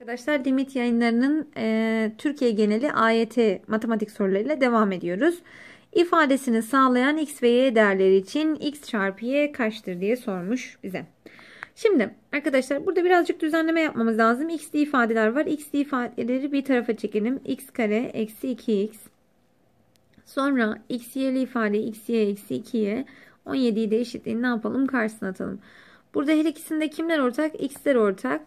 Arkadaşlar Limit yayınlarının e, Türkiye geneli AYT matematik sorularıyla devam ediyoruz. İfadesini sağlayan x ve y değerleri için x çarpı y kaçtır diye sormuş bize. Şimdi arkadaşlar burada birazcık düzenleme yapmamız lazım. x'li ifadeler var. x'li ifadeleri bir tarafa çekelim. x kare eksi 2x. Sonra x y'li ifade x y eksi 2y. 17'yi de eşitliğini ne yapalım karşısına atalım. Burada her ikisinde kimler ortak? x'ler ortak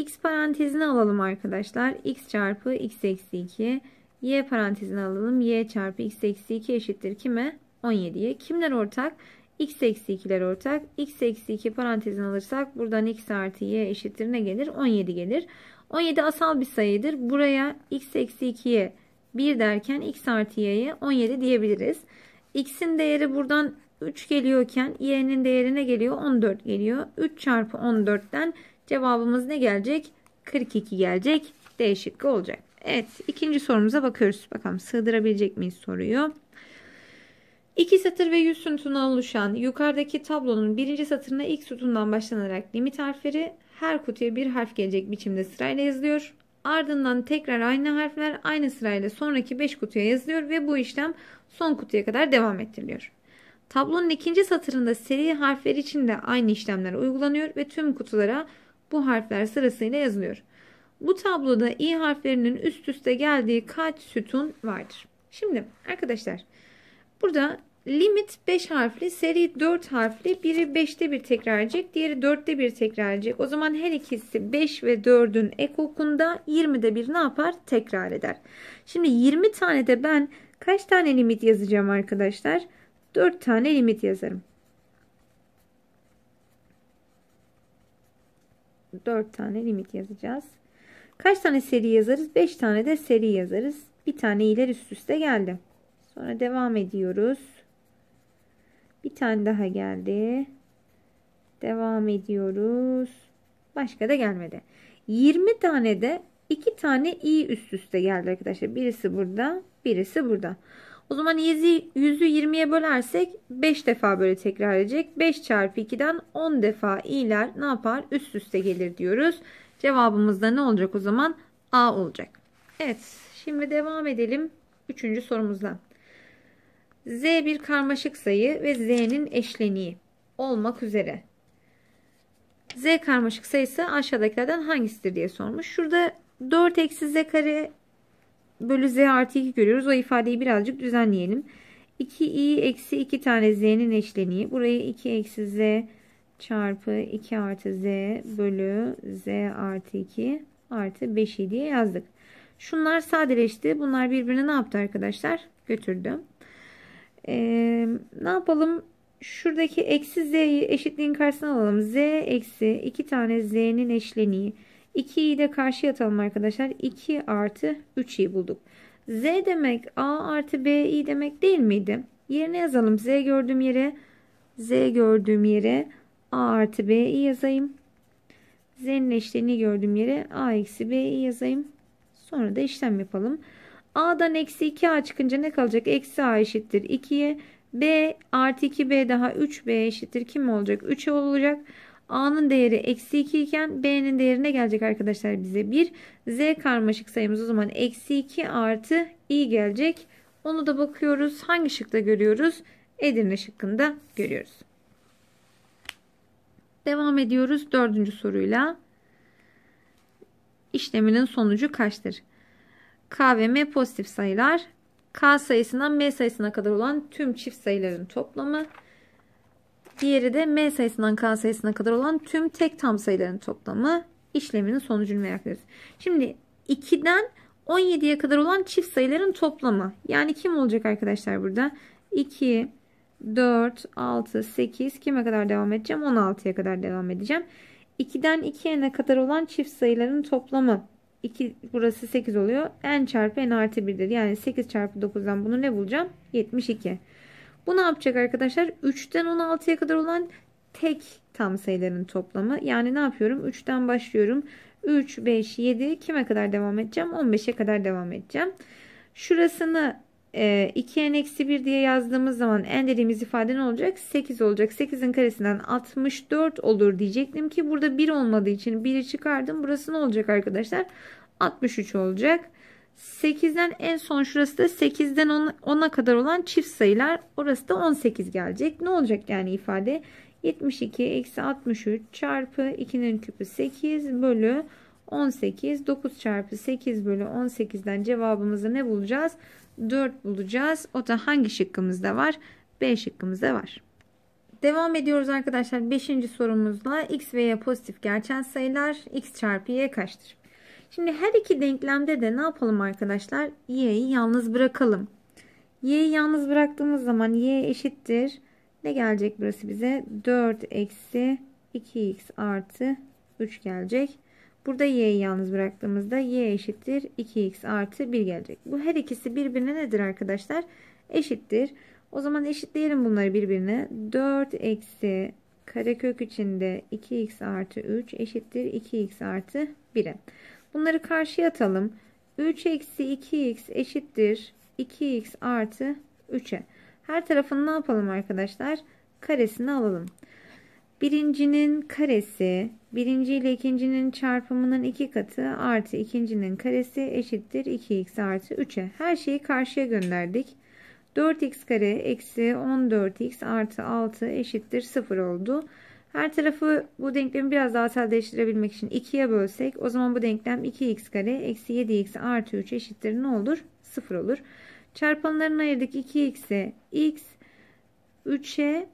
x parantezini alalım arkadaşlar. x çarpı x eksi 2. y parantezini alalım. y çarpı x eksi 2 eşittir kime? 17'ye. Kimler ortak? x eksi 2'ler ortak. x eksi 2 parantezini alırsak buradan x artı y eşittir ne gelir? 17 gelir. 17 asal bir sayıdır. Buraya x eksi 2'ye 1 derken x artı y'ye 17 diyebiliriz. x'in değeri buradan 3 geliyorken y'nin değerine geliyor 14 geliyor. 3 çarpı 14'ten Cevabımız ne gelecek? 42 gelecek. D şıkkı olacak. Evet ikinci sorumuza bakıyoruz. Bakalım sığdırabilecek miyiz soruyu. İki satır ve yüz sütundan oluşan yukarıdaki tablonun birinci satırına ilk sütundan başlanarak limit harfleri her kutuya bir harf gelecek biçimde sırayla yazılıyor. Ardından tekrar aynı harfler aynı sırayla sonraki 5 kutuya yazılıyor ve bu işlem son kutuya kadar devam ettiriliyor. Tablonun ikinci satırında seri harfler için de aynı işlemler uygulanıyor ve tüm kutulara bu harfler sırasıyla yazılıyor. Bu tabloda i harflerinin üst üste geldiği kaç sütun vardır? Şimdi arkadaşlar burada limit 5 harfli, seri 4 harfli, biri 5'te bir tekrar edecek, diğeri 4'te bir tekrar edecek. O zaman her ikisi 5 ve 4'ün ekokunda 20'de bir ne yapar? Tekrar eder. Şimdi 20 tane de ben kaç tane limit yazacağım arkadaşlar? 4 tane limit yazarım. 4 tane limit yazacağız. Kaç tane seri yazarız? 5 tane de seri yazarız. Bir tane iler üst üste geldi. Sonra devam ediyoruz. Bir tane daha geldi. Devam ediyoruz. Başka da gelmedi. 20 tane de 2 tane i üst üste geldi arkadaşlar. Birisi burada, birisi burada. O zaman 100'ü 20'ye bölersek 5 defa böyle tekrar edecek. 5 çarpı 2'den 10 defa i'ler ne yapar? Üst üste gelir diyoruz. Cevabımız da ne olacak o zaman? A olacak. Evet şimdi devam edelim. Üçüncü sorumuzla. Z bir karmaşık sayı ve Z'nin eşleniği olmak üzere. Z karmaşık sayısı aşağıdakilerden hangisidir diye sormuş. Şurada 4 eksi Z kare bölü z artı 2 görüyoruz. O ifadeyi birazcık düzenleyelim. 2i eksi 2 tane z'nin eşleniği. Burayı 2 eksi z çarpı 2 artı z bölü z artı 2 artı 5i diye yazdık. Şunlar sadeleşti. Bunlar birbirine ne yaptı arkadaşlar? Götürdü. Ee, ne yapalım? Şuradaki eksi z'yi eşitliğin karşısına alalım. z eksi 2 tane z'nin eşleniği. 2 de karşıya atalım arkadaşlar. 2 artı 3 bulduk. Z demek A artı BI demek değil miydi? Yerine yazalım. Z gördüğüm yere Z gördüğüm yere A artı BI yazayım. Z'nin eşleniği gördüğüm yere A eksi BI yazayım. Sonra da işlem yapalım. A'dan eksi 2A çıkınca ne kalacak? Eksi A eşittir 2'ye. B artı 2B daha 3B eşittir. Kim olacak? 3 olacak. A'nın değeri eksi 2 iken B'nin değerine gelecek arkadaşlar bize 1. Z karmaşık sayımız o zaman eksi 2 artı i gelecek. Onu da bakıyoruz. Hangi şıkta görüyoruz? Edirne şıkkında görüyoruz. Devam ediyoruz dördüncü soruyla. İşleminin sonucu kaçtır? K ve M pozitif sayılar. K sayısından M sayısına kadar olan tüm çift sayıların toplamı. Diğeri de m sayısından k sayısına kadar olan tüm tek tam sayıların toplamı işleminin sonucunu merak ediyoruz. Şimdi 2'den 17'ye kadar olan çift sayıların toplamı. Yani kim olacak arkadaşlar burada? 2, 4, 6, 8 kime kadar devam edeceğim? 16'ya kadar devam edeceğim. 2'den 2'ye ne kadar olan çift sayıların toplamı. 2 burası 8 oluyor. n çarpı n artı 1'dir. Yani 8 çarpı 9'dan bunu ne bulacağım? 72. Bu ne yapacak arkadaşlar? 3'ten 16'ya kadar olan tek tam sayıların toplamı. Yani ne yapıyorum? 3'ten başlıyorum. 3, 5, 7 kime kadar devam edeceğim? 15'e kadar devam edeceğim. Şurasını 2n-1 e, diye yazdığımız zaman n dediğimiz ifade ne olacak? 8 olacak. 8'in karesinden 64 olur diyecektim ki burada 1 olmadığı için 1'i çıkardım. Burası ne olacak arkadaşlar? 63 olacak. 8'den en son şurası da 8'den 10'a kadar olan çift sayılar. Orası da 18 gelecek. Ne olacak yani ifade? 72 eksi 63 çarpı 2'nin küpü 8 bölü 18. 9 çarpı 8 bölü 18'den cevabımızı ne bulacağız? 4 bulacağız. O da hangi şıkkımızda var? B şıkkımızda var. Devam ediyoruz arkadaşlar 5. sorumuzla x ve y pozitif gerçel sayılar x çarpı y kaçtır? Şimdi her iki denklemde de ne yapalım arkadaşlar? Y'yi yalnız bırakalım. Y'yi yalnız bıraktığımız zaman Y eşittir. Ne gelecek burası bize? 4 eksi 2x artı 3 gelecek. Burada y'yi yalnız bıraktığımızda y eşittir 2x artı 1 gelecek. Bu her ikisi birbirine nedir arkadaşlar? Eşittir. O zaman eşitleyelim bunları birbirine. 4 eksi karekök içinde 2x artı 3 eşittir 2x artı 1'e. Bunları karşıya atalım. 3 eksi 2x eşittir 2x artı 3'e. Her tarafını ne yapalım arkadaşlar? Karesini alalım. Birincinin karesi, birinci ile ikincinin çarpımının iki katı artı ikincinin karesi eşittir 2x artı 3'e. Her şeyi karşıya gönderdik. 4x kare eksi 14x artı 6 eşittir 0 oldu. Her tarafı bu denklemi biraz daha sadeleştirebilmek için 2'ye bölsek o zaman bu denklem 2x kare eksi 7x artı 3 eşittir ne olur? 0 olur. Çarpanlarını ayırdık 2x'e x 3'e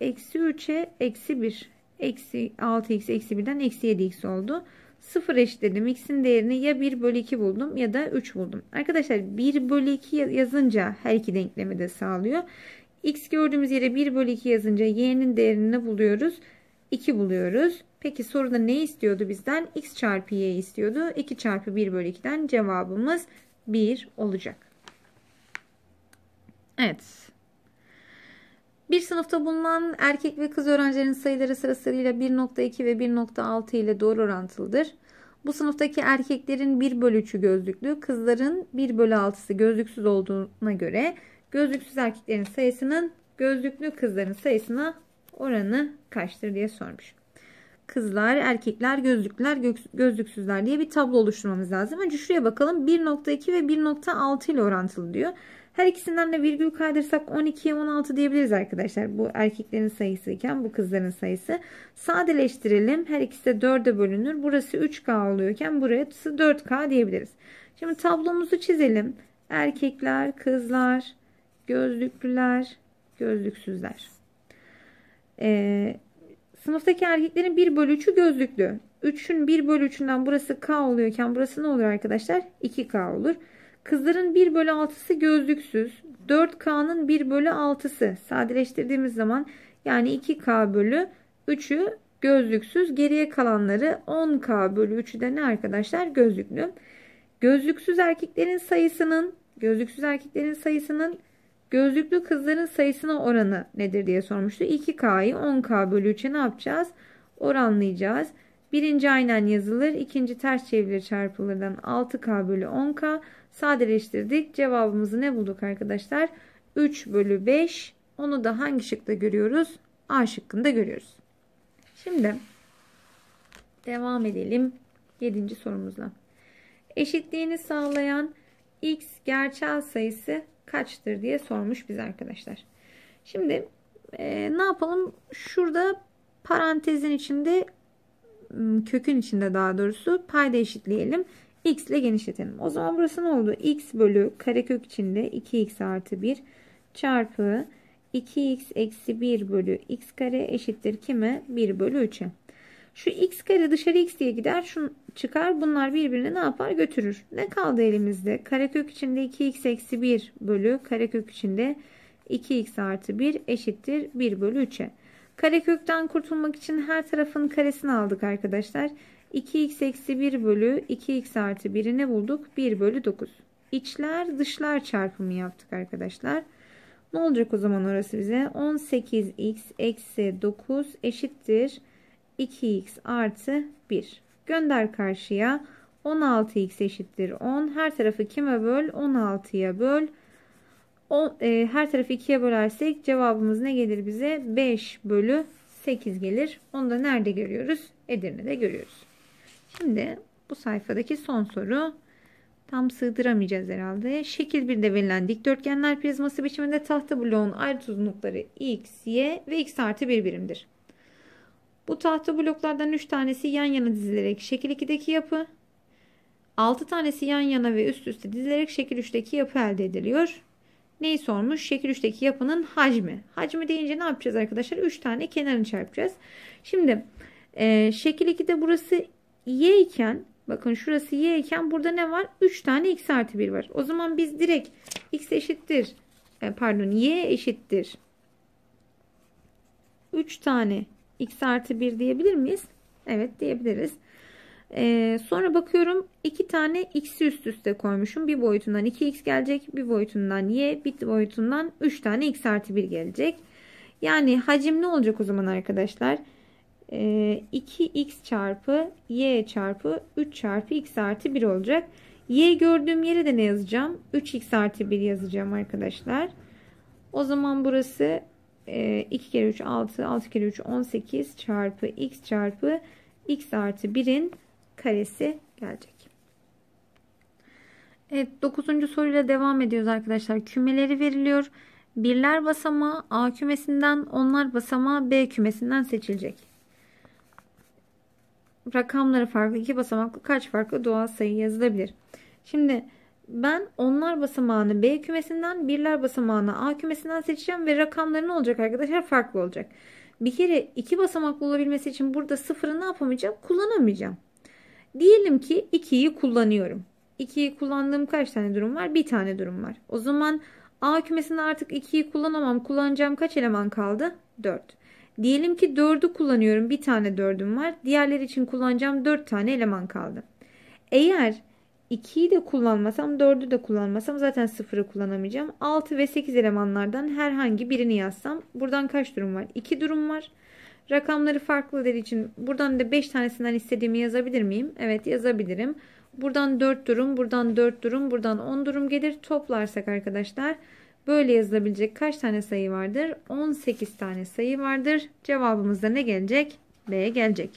eksi 3'e eksi 1 eksi 6x eksi 1'den eksi 7x oldu. 0 eşitledim. X'in değerini ya 1 bölü 2 buldum ya da 3 buldum. Arkadaşlar 1 bölü 2 yazınca her iki denklemi de sağlıyor. X gördüğümüz yere 1 bölü 2 yazınca y'nin değerini buluyoruz. 2 buluyoruz. Peki soruda ne istiyordu bizden? X çarpı Y istiyordu. 2 çarpı 1 bölü 2'den cevabımız 1 olacak. Evet. Bir sınıfta bulunan erkek ve kız öğrencilerin sayıları sırasıyla 1.2 ve 1.6 ile doğru orantılıdır. Bu sınıftaki erkeklerin 1 bölü 3'ü gözlüklü, kızların 1 bölü 6'sı gözlüksüz olduğuna göre gözlüksüz erkeklerin sayısının gözlüklü kızların sayısına oranı kaçtır diye sormuş. Kızlar, erkekler, gözlükler, gözlüksüzler diye bir tablo oluşturmamız lazım. Önce şuraya bakalım. 1.2 ve 1.6 ile orantılı diyor. Her ikisinden de virgül kaydırsak 12'ye 16 diyebiliriz arkadaşlar. Bu erkeklerin sayısı iken bu kızların sayısı. Sadeleştirelim. Her ikisi de 4'e bölünür. Burası 3K oluyorken burası 4K diyebiliriz. Şimdi tablomuzu çizelim. Erkekler, kızlar, gözlüklüler, gözlüksüzler. E, sınıftaki erkeklerin 1 bölü 3'ü gözlüklü. 3'ün 1 bölü 3'ünden burası K oluyorken burası ne olur arkadaşlar? 2K olur. Kızların 1 bölü 6'sı gözlüksüz. 4K'nın 1 bölü 6'sı. Sadeleştirdiğimiz zaman yani 2K bölü 3'ü gözlüksüz. Geriye kalanları 10K bölü 3'ü de ne arkadaşlar? Gözlüklü. Gözlüksüz erkeklerin sayısının gözlüksüz erkeklerin sayısının Gözlüklü kızların sayısına oranı nedir diye sormuştu. 2K'yı 10K bölü 3'e ne yapacağız? Oranlayacağız. Birinci aynen yazılır. ikinci ters çevrilir çarpılırdan 6K bölü 10K. Sadeleştirdik. Cevabımızı ne bulduk arkadaşlar? 3 bölü 5. Onu da hangi şıkta görüyoruz? A şıkkında görüyoruz. Şimdi devam edelim 7. sorumuzla. Eşitliğini sağlayan x gerçel sayısı kaçtır diye sormuş biz arkadaşlar. Şimdi e, ne yapalım? Şurada parantezin içinde kökün içinde daha doğrusu payda eşitleyelim. x ile genişletelim. O zaman burası ne oldu? x bölü karekök içinde 2x artı 1 çarpı 2x eksi 1 bölü x kare eşittir kime? 1 bölü 3'e. Şu x kare dışarı x diye gider. Şu çıkar. Bunlar birbirine ne yapar? Götürür. Ne kaldı elimizde? Karekök içinde 2x eksi 1 bölü karekök içinde 2x artı 1 eşittir 1 bölü 3'e. Karekökten kurtulmak için her tarafın karesini aldık arkadaşlar. 2x eksi 1 bölü 2x artı 1'i ne bulduk? 1 bölü 9. İçler dışlar çarpımı yaptık arkadaşlar. Ne olacak o zaman orası bize? 18x eksi 9 eşittir 2x artı 1. Gönder karşıya. 16x eşittir 10. Her tarafı kime böl? 16'ya böl. O, e, her tarafı 2'ye bölersek cevabımız ne gelir bize? 5 bölü 8 gelir. Onu da nerede görüyoruz? Edirne'de görüyoruz. Şimdi bu sayfadaki son soru. Tam sığdıramayacağız herhalde. Şekil 1'de verilen dikdörtgenler prizması biçiminde tahta bloğun ayrıt uzunlukları x, y ve x artı 1 birimdir. Bu tahta bloklardan 3 tanesi yan yana dizilerek şekil 2'deki yapı, 6 tanesi yan yana ve üst üste dizilerek şekil 3'teki yapı elde ediliyor. Neyi sormuş? Şekil 3'teki yapının hacmi. Hacmi deyince ne yapacağız arkadaşlar? 3 tane kenarını çarpacağız. Şimdi e, şekil 2'de burası y iken bakın şurası y iken burada ne var? 3 tane x artı 1 var. O zaman biz direkt x eşittir e, pardon y eşittir 3 tane x artı 1 diyebilir miyiz? Evet diyebiliriz. Ee, sonra bakıyorum iki tane x'i üst üste koymuşum. Bir boyutundan 2x gelecek. Bir boyutundan y. Bir boyutundan 3 tane x artı 1 gelecek. Yani hacim ne olacak o zaman arkadaşlar? Ee, 2x çarpı y çarpı 3 çarpı x artı 1 olacak. Y gördüğüm yere de ne yazacağım? 3x artı 1 yazacağım arkadaşlar. O zaman burası 2 ee, kere 3 6, 6 kere 3 18 çarpı x çarpı x artı 1'in karesi gelecek. Evet 9. soruyla devam ediyoruz arkadaşlar. Kümeleri veriliyor. Birler basamağı A kümesinden, onlar basamağı B kümesinden seçilecek. Rakamları farklı iki basamaklı kaç farklı doğal sayı yazılabilir? Şimdi ben onlar basamağını B kümesinden, birler basamağını A kümesinden seçeceğim ve rakamları ne olacak arkadaşlar? Farklı olacak. Bir kere iki basamaklı olabilmesi için burada sıfırı ne yapamayacağım? Kullanamayacağım. Diyelim ki 2'yi kullanıyorum. 2'yi kullandığım kaç tane durum var? Bir tane durum var. O zaman A kümesinde artık 2'yi kullanamam. Kullanacağım kaç eleman kaldı? 4. Diyelim ki 4'ü kullanıyorum. Bir tane 4'üm var. Diğerleri için kullanacağım 4 tane eleman kaldı. Eğer 2'yi de kullanmasam 4'ü de kullanmasam zaten 0'ı kullanamayacağım. 6 ve 8 elemanlardan herhangi birini yazsam buradan kaç durum var? 2 durum var. Rakamları farklı için buradan da 5 tanesinden istediğimi yazabilir miyim? Evet yazabilirim. Buradan 4 durum, buradan 4 durum, buradan 10 durum gelir. Toplarsak arkadaşlar böyle yazılabilecek kaç tane sayı vardır? 18 tane sayı vardır. Cevabımız da ne gelecek? B gelecek.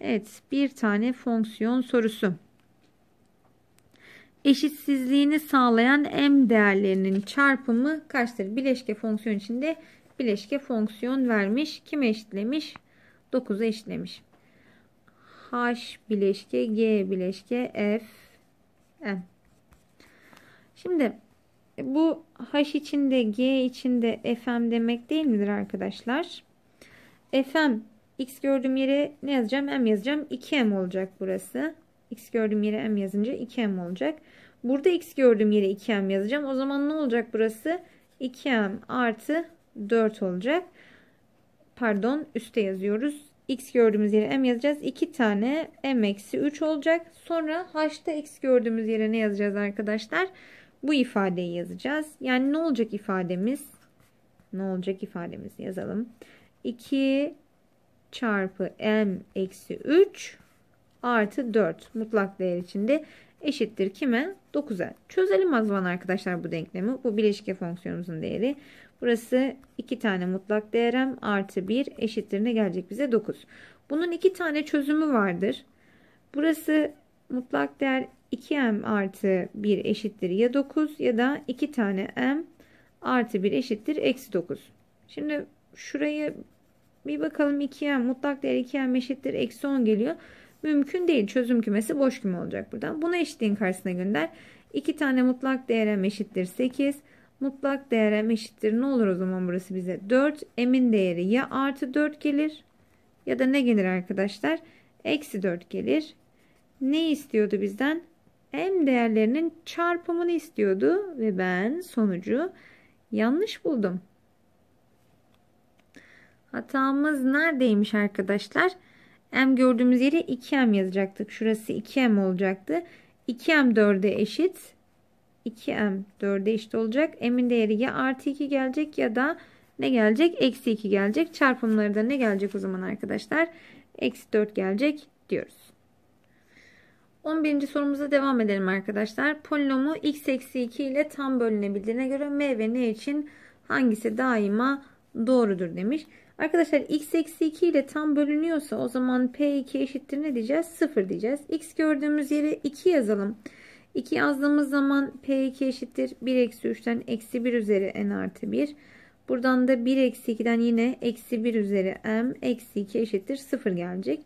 Evet bir tane fonksiyon sorusu eşitsizliğini sağlayan m değerlerinin çarpımı kaçtır? Bileşke fonksiyon içinde bileşke fonksiyon vermiş. Kime eşitlemiş? 9'a eşitlemiş. H bileşke G bileşke F M. Şimdi e, bu H içinde G içinde FM demek değil midir arkadaşlar? FM X gördüğüm yere ne yazacağım? M yazacağım. 2M olacak burası. X gördüğüm yere M yazınca 2M olacak. Burada X gördüğüm yere 2M yazacağım. O zaman ne olacak burası? 2M artı 4 olacak. Pardon üste yazıyoruz. X gördüğümüz yere M yazacağız. 2 tane M eksi 3 olacak. Sonra H'da X gördüğümüz yere ne yazacağız arkadaşlar? Bu ifadeyi yazacağız. Yani ne olacak ifademiz? Ne olacak ifademiz yazalım. 2 çarpı M eksi 3 artı 4 mutlak değer içinde eşittir kime? 9'a. Çözelim az zaman arkadaşlar bu denklemi. Bu bileşke fonksiyonumuzun değeri. Burası 2 tane mutlak değerem artı 1 eşittir ne gelecek bize? 9. Bunun 2 tane çözümü vardır. Burası mutlak değer 2m artı 1 eşittir ya 9 ya da 2 tane m artı 1 eşittir eksi 9. Şimdi şuraya bir bakalım 2m mutlak değer 2m eşittir eksi 10 geliyor. Mümkün değil. Çözüm kümesi boş küme olacak burada. Buna eşitliğin karşısına gönder. 2 tane mutlak değerem eşittir 8. Mutlak değerem eşittir. Ne olur o zaman burası bize? 4. M'in değeri ya artı 4 gelir ya da ne gelir arkadaşlar? Eksi 4 gelir. Ne istiyordu bizden? M değerlerinin çarpımını istiyordu ve ben sonucu yanlış buldum. Hatamız neredeymiş arkadaşlar? M gördüğümüz yere 2M yazacaktık. Şurası 2M olacaktı. 2M 4'e eşit. 2M 4'e eşit olacak. M'in değeri ya artı 2 gelecek ya da ne gelecek? Eksi 2 gelecek. Çarpımları da ne gelecek o zaman arkadaşlar? Eksi 4 gelecek diyoruz. 11. sorumuza devam edelim arkadaşlar. Polinomu x eksi 2 ile tam bölünebildiğine göre m ve n için hangisi daima doğrudur demiş. Arkadaşlar x eksi 2 ile tam bölünüyorsa o zaman p2 eşittir ne diyeceğiz? 0 diyeceğiz. x gördüğümüz yere 2 yazalım. 2 yazdığımız zaman p2 eşittir 1 eksi 3'ten eksi 1 üzeri n artı 1. Buradan da 1 eksi 2'den yine eksi 1 üzeri m eksi 2 eşittir 0 gelecek.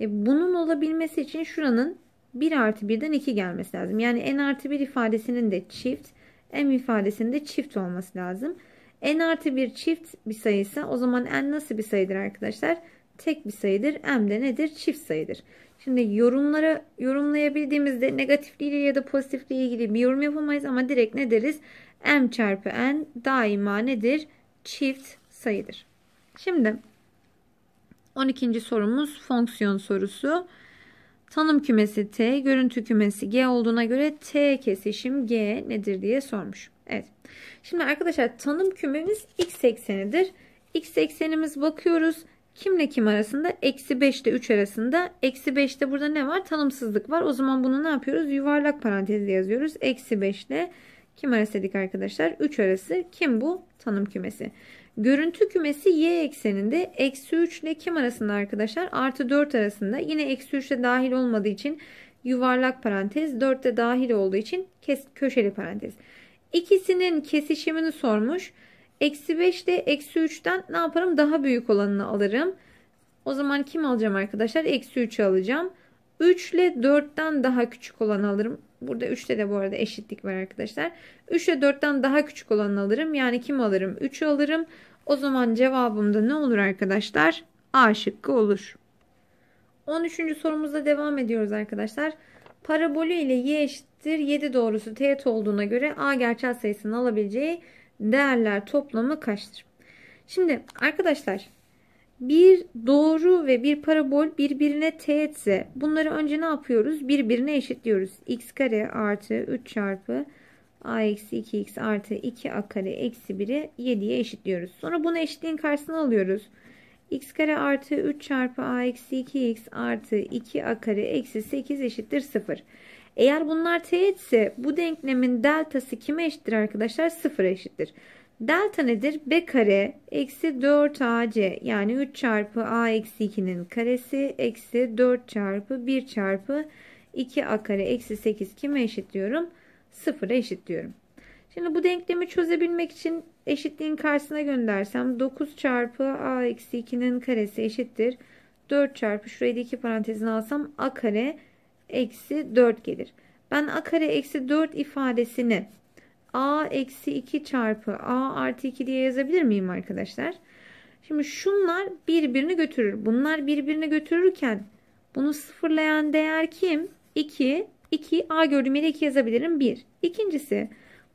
E, bunun olabilmesi için şuranın 1 artı 1'den 2 gelmesi lazım. Yani n artı 1 ifadesinin de çift m ifadesinin de çift olması lazım n artı bir çift bir sayıysa o zaman n nasıl bir sayıdır arkadaşlar? Tek bir sayıdır. M de nedir? Çift sayıdır. Şimdi yorumlara yorumlayabildiğimizde negatifliğiyle ya da pozitifliği ilgili bir yorum yapamayız ama direkt ne deriz? M çarpı N daima nedir? Çift sayıdır. Şimdi 12. sorumuz fonksiyon sorusu. Tanım kümesi T, görüntü kümesi G olduğuna göre T kesişim G nedir diye sormuş. Evet. Şimdi arkadaşlar tanım kümemiz x eksenidir. X eksenimiz bakıyoruz. Kimle kim arasında? Eksi 5 ile 3 arasında. Eksi 5'te burada ne var? Tanımsızlık var. O zaman bunu ne yapıyoruz? Yuvarlak parantezle yazıyoruz. Eksi 5 ile kim arası dedik arkadaşlar? 3 arası. Kim bu? Tanım kümesi. Görüntü kümesi y ekseninde. Eksi 3 ile kim arasında arkadaşlar? Artı 4 arasında. Yine eksi 3 ile dahil olmadığı için yuvarlak parantez. 4 de dahil olduğu için kes, köşeli parantez. İkisinin kesişimini sormuş. Eksi 5 ile eksi 3'ten ne yaparım? Daha büyük olanını alırım. O zaman kim alacağım arkadaşlar? Eksi 3 alacağım. 3 ile 4'ten daha küçük olanı alırım. Burada 3'te de bu arada eşitlik var arkadaşlar. 3 ile 4'ten daha küçük olanı alırım. Yani kim alırım? 3'ü alırım. O zaman cevabım da ne olur arkadaşlar? A şıkkı olur. 13. sorumuzda devam ediyoruz arkadaşlar. Parabolü ile y eşittir 7 doğrusu teğet olduğuna göre a gerçel sayısının alabileceği değerler toplamı kaçtır? Şimdi arkadaşlar bir doğru ve bir parabol birbirine teğetse bunları önce ne yapıyoruz? Birbirine eşitliyoruz. x kare artı 3 çarpı a eksi 2x artı 2a kare eksi 1'i 7'ye eşitliyoruz. Sonra bunu eşitliğin karşısına alıyoruz x kare artı 3 çarpı a eksi 2x artı 2a kare eksi 8 eşittir 0. Eğer bunlar teğetse bu denklemin deltası kime eşittir arkadaşlar? 0 eşittir. Delta nedir? B kare eksi 4ac yani 3 çarpı a eksi 2'nin karesi eksi 4 çarpı 1 çarpı 2a kare eksi 8 kime eşitliyorum? 0'a eşitliyorum. Şimdi bu denklemi çözebilmek için Eşitliğin karşısına göndersem 9 çarpı a eksi 2'nin karesi eşittir. 4 çarpı şurayı da 2 parantezine alsam a kare eksi 4 gelir. Ben a kare eksi 4 ifadesini a eksi 2 çarpı a artı 2 diye yazabilir miyim arkadaşlar? Şimdi şunlar birbirini götürür. Bunlar birbirini götürürken bunu sıfırlayan değer kim? 2. 2 a gördüğüm yere 2 yazabilirim. 1. İkincisi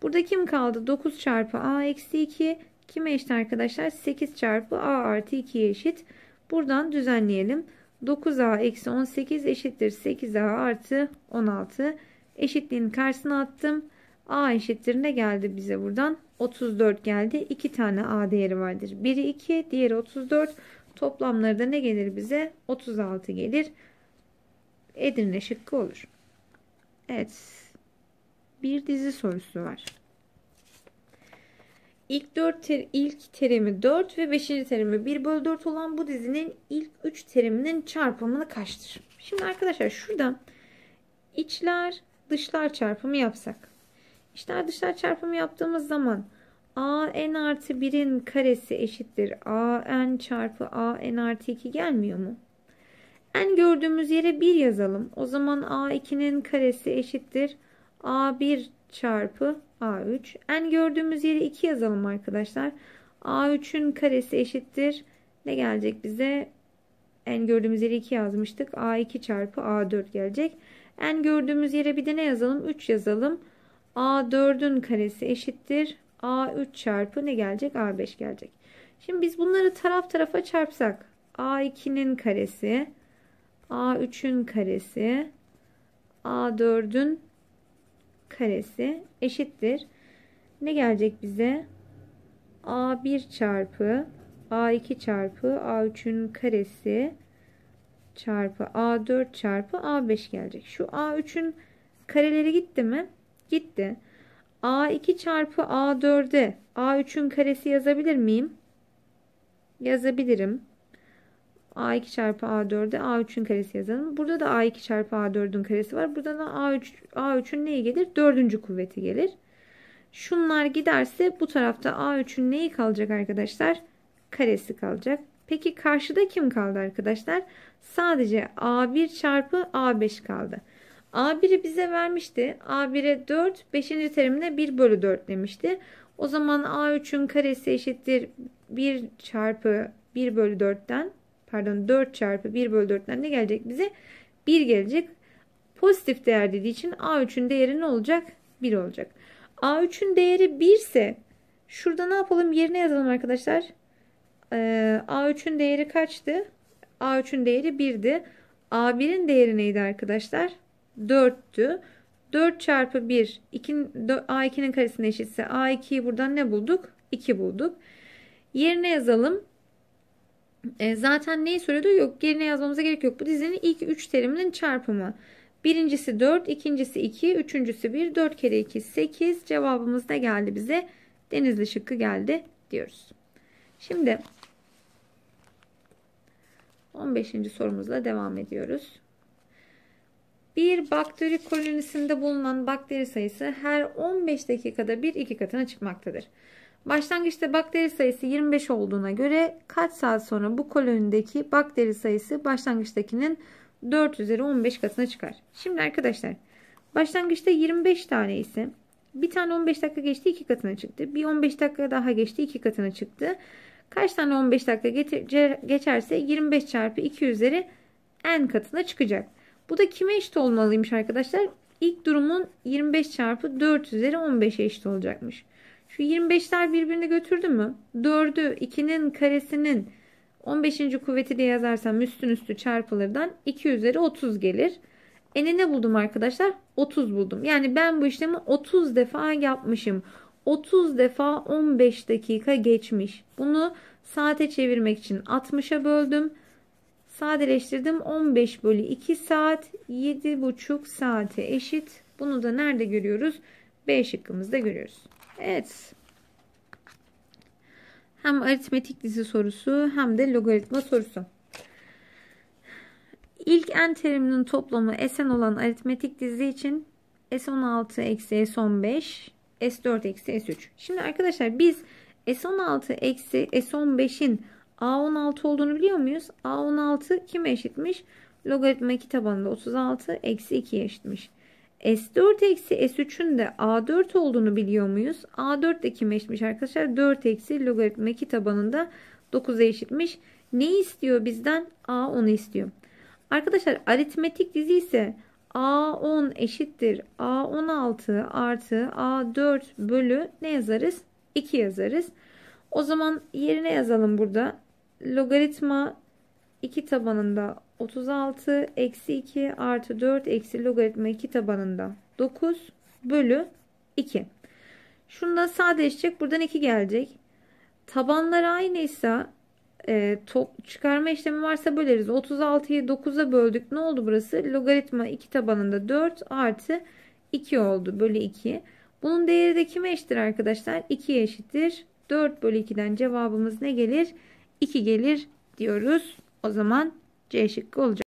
Burada kim kaldı? 9 çarpı a eksi 2 kime eşit arkadaşlar? 8 çarpı a artı 2'ye eşit. Buradan düzenleyelim. 9a eksi 18 eşittir 8a artı 16 eşitliğin karşısına attım. a eşittir ne geldi bize buradan? 34 geldi. 2 tane a değeri vardır. Biri 2 diğeri 34. Toplamları da ne gelir bize? 36 gelir. Edirne şıkkı olur. Evet bir dizi sorusu var. İlk dört ter, ilk terimi 4 ve 5. terimi 1 bölü 4 olan bu dizinin ilk 3 teriminin çarpımını kaçtır? Şimdi arkadaşlar şurada içler dışlar çarpımı yapsak. İçler dışlar çarpımı yaptığımız zaman a n artı 1'in karesi eşittir. a n çarpı a n artı 2 gelmiyor mu? n gördüğümüz yere 1 yazalım. O zaman a2'nin karesi eşittir. A1 çarpı A3. En gördüğümüz yere 2 yazalım arkadaşlar. A3'ün karesi eşittir. Ne gelecek bize? En gördüğümüz yere 2 yazmıştık. A2 çarpı A4 gelecek. En gördüğümüz yere bir de ne yazalım? 3 yazalım. A4'ün karesi eşittir. A3 çarpı ne gelecek? A5 gelecek. Şimdi biz bunları taraf tarafa çarpsak. A2'nin karesi. A3'ün karesi. A4'ün karesi eşittir. Ne gelecek bize? A1 çarpı A2 çarpı A3'ün karesi çarpı A4 çarpı A5 gelecek. Şu A3'ün kareleri gitti mi? Gitti. A2 çarpı A4'e A3'ün karesi yazabilir miyim? Yazabilirim. A2 çarpı A4'e A3'ün karesi yazalım. Burada da A2 çarpı A4'ün karesi var. Burada da A3, A3'ün neyi gelir? Dördüncü kuvveti gelir. Şunlar giderse bu tarafta A3'ün neyi kalacak arkadaşlar? Karesi kalacak. Peki karşıda kim kaldı arkadaşlar? Sadece A1 çarpı A5 kaldı. A1'i bize vermişti. A1'e 4, 5. terimde 1 bölü 4 demişti. O zaman A3'ün karesi eşittir 1 çarpı 1 bölü 4'ten pardon 4 çarpı 1 bölü 4'ten ne gelecek bize? 1 gelecek. Pozitif değer dediği için A3'ün değeri ne olacak? 1 olacak. A3'ün değeri 1 ise şurada ne yapalım? Yerine yazalım arkadaşlar. Ee, A3'ün değeri kaçtı? A3'ün değeri 1'di. A1'in değeri neydi arkadaşlar? 4'tü. 4 çarpı 1 A2'nin karesine eşitse A2'yi buradan ne bulduk? 2 bulduk. Yerine yazalım. E, zaten neyi söylüyordu? Yok yerine yazmamıza gerek yok. Bu dizinin ilk 3 teriminin çarpımı. Birincisi 4, ikincisi 2, üçüncüsü 1, 4 kere 2, 8. Cevabımız da geldi bize? Denizli şıkkı geldi diyoruz. Şimdi 15. sorumuzla devam ediyoruz. Bir bakteri kolonisinde bulunan bakteri sayısı her 15 dakikada bir iki katına çıkmaktadır. Başlangıçta bakteri sayısı 25 olduğuna göre kaç saat sonra bu kolonideki bakteri sayısı başlangıçtakinin 4 üzeri 15 katına çıkar. Şimdi arkadaşlar başlangıçta 25 tane ise bir tane 15 dakika geçti 2 katına çıktı. Bir 15 dakika daha geçti 2 katına çıktı. Kaç tane 15 dakika geçerse 25 çarpı 2 üzeri n katına çıkacak. Bu da kime eşit olmalıymış arkadaşlar? İlk durumun 25 çarpı 4 üzeri 15'e eşit olacakmış. Şu 25'ler birbirini götürdü mü? 4'ü 2'nin karesinin 15. kuvveti diye yazarsam üstün üstü çarpılırdan 2 üzeri 30 gelir. Ene ne buldum arkadaşlar? 30 buldum. Yani ben bu işlemi 30 defa yapmışım. 30 defa 15 dakika geçmiş. Bunu saate çevirmek için 60'a böldüm. Sadeleştirdim. 15 bölü 2 saat 7,5 saate eşit. Bunu da nerede görüyoruz? B şıkkımızda görüyoruz. Evet. Hem aritmetik dizi sorusu hem de logaritma sorusu. İlk n teriminin toplamı Sn olan aritmetik dizi için S16 eksi S15 S4 eksi S3. Şimdi arkadaşlar biz S16 eksi S15'in A16 olduğunu biliyor muyuz? A16 kime eşitmiş? Logaritma 2 tabanında 36 eksi 2'ye eşitmiş. S4 eksi S3'ün de A4 olduğunu biliyor muyuz? A4 de kime arkadaşlar? 4 eksi logaritma 2 tabanında 9'a eşitmiş. Ne istiyor bizden? A 10 istiyor. Arkadaşlar aritmetik dizi ise A10 eşittir. A16 artı A4 bölü ne yazarız? 2 yazarız. O zaman yerine yazalım burada. Logaritma 2 tabanında 36 eksi 2 artı 4 eksi logaritma 2 tabanında 9 bölü 2. Şunu da sadeleşecek. Buradan 2 gelecek. Tabanlar aynıysa e, top, çıkarma işlemi varsa böleriz. 36'yı 9'a böldük. Ne oldu burası? Logaritma 2 tabanında 4 artı 2 oldu. Bölü 2. Bunun değeri de kime eşittir arkadaşlar? 2'ye eşittir. 4 bölü 2'den cevabımız ne gelir? 2 gelir diyoruz. O zaman C şıkkı olacak.